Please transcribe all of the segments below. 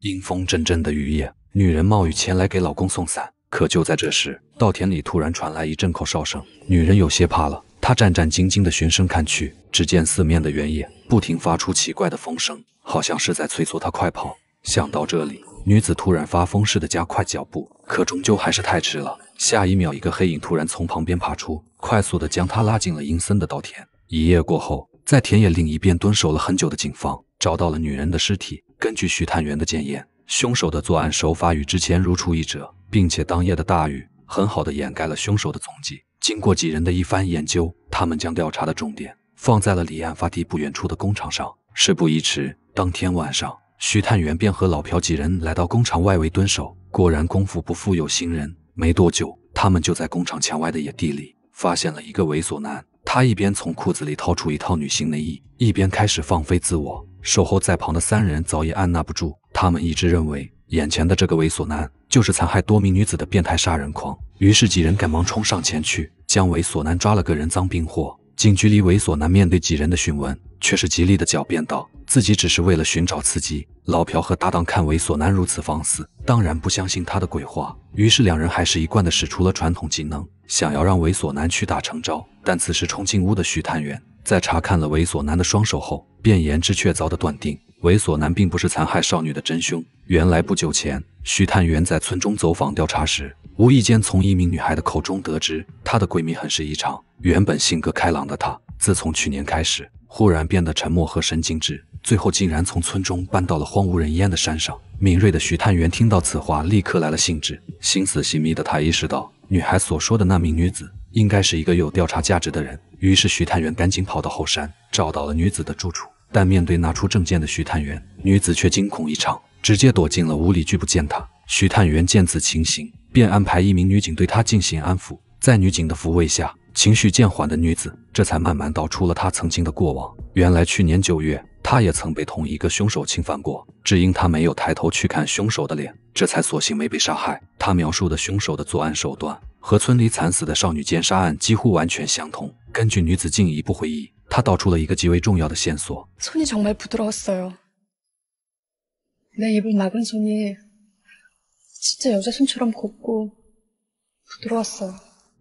阴风阵阵的雨夜，女人冒雨前来给老公送伞。可就在这时，稻田里突然传来一阵口哨声，女人有些怕了，她战战兢兢地循声看去，只见四面的原野不停发出奇怪的风声，好像是在催促她快跑。想到这里，女子突然发疯似的加快脚步，可终究还是太迟了。下一秒，一个黑影突然从旁边爬出，快速地将她拉进了阴森的稻田。一夜过后，在田野另一边蹲守了很久的警方找到了女人的尸体。根据徐探员的检验，凶手的作案手法与之前如出一辙，并且当夜的大雨很好的掩盖了凶手的踪迹。经过几人的一番研究，他们将调查的重点放在了离案发地不远处的工厂上。事不宜迟，当天晚上，徐探员便和老朴几人来到工厂外围蹲守。果然功夫不负有心人，没多久，他们就在工厂墙外的野地里发现了一个猥琐男。他一边从裤子里掏出一套女性内衣，一边开始放飞自我。守候在旁的三人早已按捺不住，他们一致认为眼前的这个猥琐男就是残害多名女子的变态杀人狂，于是几人赶忙冲上前去，将猥琐男抓了个人赃并获。近距离猥琐男面对几人的讯问，却是极力的狡辩道：“自己只是为了寻找刺激。”老朴和搭档看猥琐男如此放肆，当然不相信他的鬼话。于是两人还是一贯的使出了传统技能，想要让猥琐男屈打成招。但此时冲进屋的徐探员，在查看了猥琐男的双手后，便言之确凿的断定，猥琐男并不是残害少女的真凶。原来不久前，徐探员在村中走访调查时，无意间从一名女孩的口中得知，她的闺蜜很是异常。原本性格开朗的她，自从去年开始，忽然变得沉默和神经质，最后竟然从村中搬到了荒无人烟的山上。敏锐的徐探员听到此话，立刻来了兴致。心思细密的他意识到，女孩所说的那名女子，应该是一个有调查价值的人。于是，徐探员赶紧跑到后山，找到了女子的住处。但面对拿出证件的徐探员，女子却惊恐异常，直接躲进了屋里，拒不见他。徐探员见此情形，便安排一名女警对她进行安抚，在女警的抚慰下，情绪渐缓的女子这才慢慢道出了她曾经的过往。原来去年九月，她也曾被同一个凶手侵犯过，只因她没有抬头去看凶手的脸，这才索性没被杀害。她描述的凶手的作案手段和村里惨死的少女奸杀案几乎完全相同。根据女子进一步回忆，她道出了一个极为重要的线索。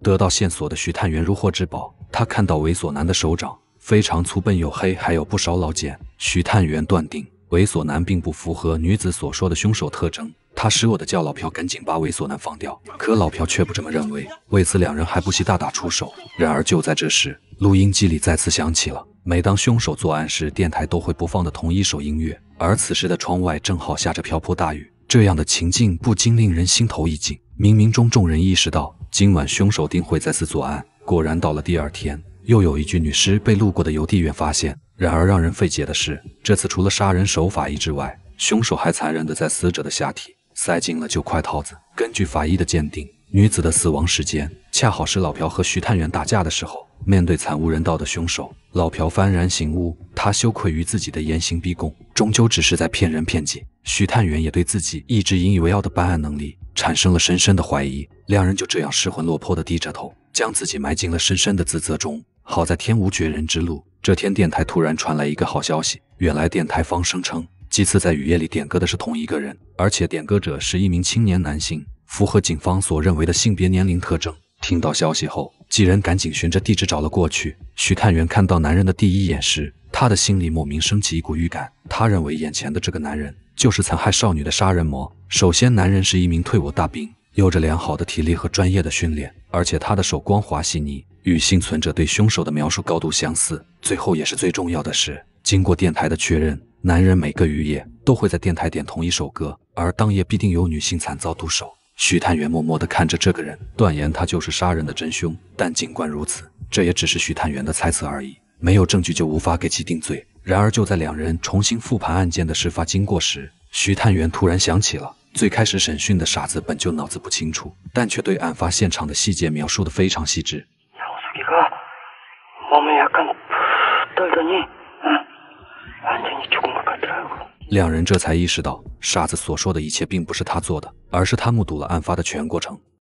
得到线索的徐探员如获至宝，他看到猥琐男的手掌非常粗笨黝黑，还有不少老茧。徐探员断定，猥琐男并不符合女子所说的凶手特征。他失落的叫老朴赶紧把猥琐男放掉，可老朴却不这么认为。为此，两人还不惜大打出手。然而，就在这时，录音机里再次响起了每当凶手作案时电台都会播放的同一首音乐。而此时的窗外正好下着瓢泼大雨。这样的情境不禁令人心头一紧，冥冥中众人意识到今晚凶手定会再次作案。果然，到了第二天，又有一具女尸被路过的邮递员发现。然而，让人费解的是，这次除了杀人手法一致外，凶手还残忍地在死者的下体塞进了九块套子。根据法医的鉴定，女子的死亡时间恰好是老朴和徐探员打架的时候。面对惨无人道的凶手，老朴幡然醒悟，他羞愧于自己的严刑逼供。终究只是在骗人骗己。徐探员也对自己一直引以为傲的办案能力产生了深深的怀疑。两人就这样失魂落魄地低着头，将自己埋进了深深的自责中。好在天无绝人之路，这天电台突然传来一个好消息。原来电台方声称，几次在雨夜里点歌的是同一个人，而且点歌者是一名青年男性，符合警方所认为的性别年龄特征。听到消息后，几人赶紧循着地址找了过去。徐探员看到男人的第一眼时，他的心里莫名升起一股预感，他认为眼前的这个男人就是残害少女的杀人魔。首先，男人是一名退伍大兵，有着良好的体力和专业的训练，而且他的手光滑细腻，与幸存者对凶手的描述高度相似。最后，也是最重要的是，经过电台的确认，男人每个雨夜都会在电台点同一首歌，而当夜必定有女性惨遭毒手。徐探员默默地看着这个人，断言他就是杀人的真凶。但尽管如此，这也只是徐探员的猜测而已。没有证据就无法给其定罪。然而，就在两人重新复盘案件的事发经过时，徐探员突然想起了最开始审讯的傻子本就脑子不清楚，但却对案发现场的细节描述的非常细致。两人这才意识到，傻子所说的一切并不是他做的，而是他目睹了案发的全过程。